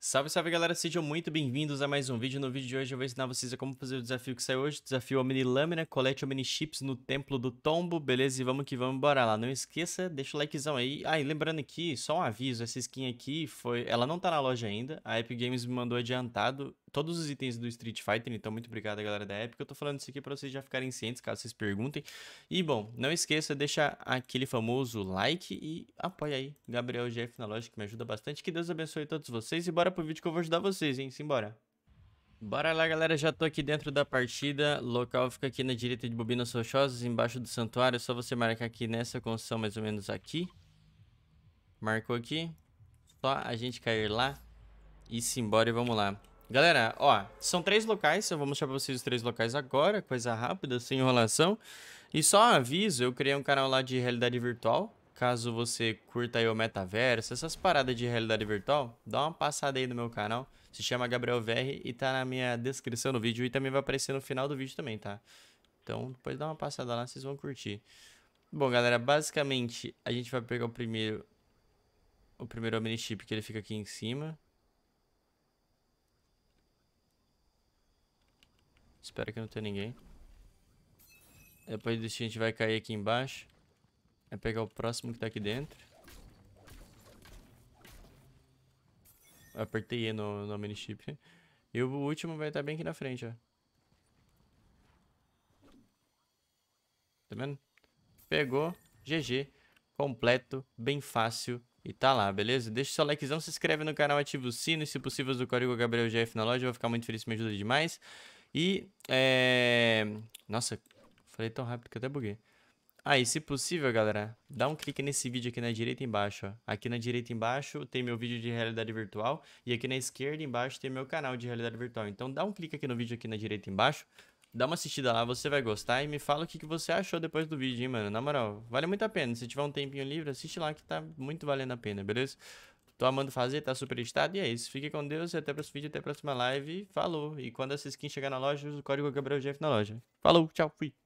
Salve, salve galera, sejam muito bem-vindos a mais um vídeo. No vídeo de hoje eu vou ensinar vocês a como fazer o desafio que saiu hoje. Desafio Omni Lâmina, colete Omni Chips no Templo do Tombo, beleza? E vamos que vamos, bora lá. Não esqueça, deixa o likezão aí. Ah, e lembrando aqui, só um aviso, essa skin aqui foi... Ela não tá na loja ainda, a Epic Games me mandou adiantado todos os itens do Street Fighter, então muito obrigado galera da Epic. Eu tô falando isso aqui para vocês já ficarem cientes, caso vocês perguntem. E bom, não esqueça, deixa aquele famoso like e apoia aí Gabriel GF na loja, que me ajuda bastante. Que Deus abençoe todos vocês e bora pro vídeo que eu vou ajudar vocês, hein? Simbora! Bora lá, galera. Já tô aqui dentro da partida. Local fica aqui na direita de Bobinas Rochosas, embaixo do santuário. É só você marcar aqui nessa construção, mais ou menos aqui. Marcou aqui. Só a gente cair lá e simbora e vamos lá. Galera, ó, são três locais, eu vou mostrar pra vocês os três locais agora, coisa rápida, sem enrolação. E só um aviso, eu criei um canal lá de realidade virtual, caso você curta aí o metaverso, essas paradas de realidade virtual, dá uma passada aí no meu canal, se chama Gabriel VR e tá na minha descrição do vídeo e também vai aparecer no final do vídeo também, tá? Então, depois dá uma passada lá, vocês vão curtir. Bom, galera, basicamente, a gente vai pegar o primeiro, o primeiro omnichip que ele fica aqui em cima, espero que não tenha ninguém. Depois disso a gente vai cair aqui embaixo. Vai é pegar o próximo que tá aqui dentro. Eu apertei E no, no mini-chip. E o último vai estar tá bem aqui na frente, ó. Tá vendo? Pegou. GG. Completo. Bem fácil. E tá lá, beleza? Deixa o seu likezão, se inscreve no canal, ativa o sino e se possível do código GabrielGF na loja, eu vou ficar muito feliz, me ajuda demais. E, é... Nossa, falei tão rápido que até buguei. Aí, se possível, galera, dá um clique nesse vídeo aqui na direita embaixo. Ó. Aqui na direita embaixo tem meu vídeo de realidade virtual e aqui na esquerda embaixo tem meu canal de realidade virtual. Então dá um clique aqui no vídeo aqui na direita embaixo, dá uma assistida lá, você vai gostar e me fala o que, que você achou depois do vídeo, hein, mano. Na moral, vale muito a pena. Se tiver um tempinho livre, assiste lá que tá muito valendo a pena, beleza? Tô amando fazer, tá super listado. E é isso. Fique com Deus e até o próximo vídeo, até a próxima live. Falou. E quando essa skin chegar na loja, usa o código GabrielGF na loja. Falou, tchau, fui.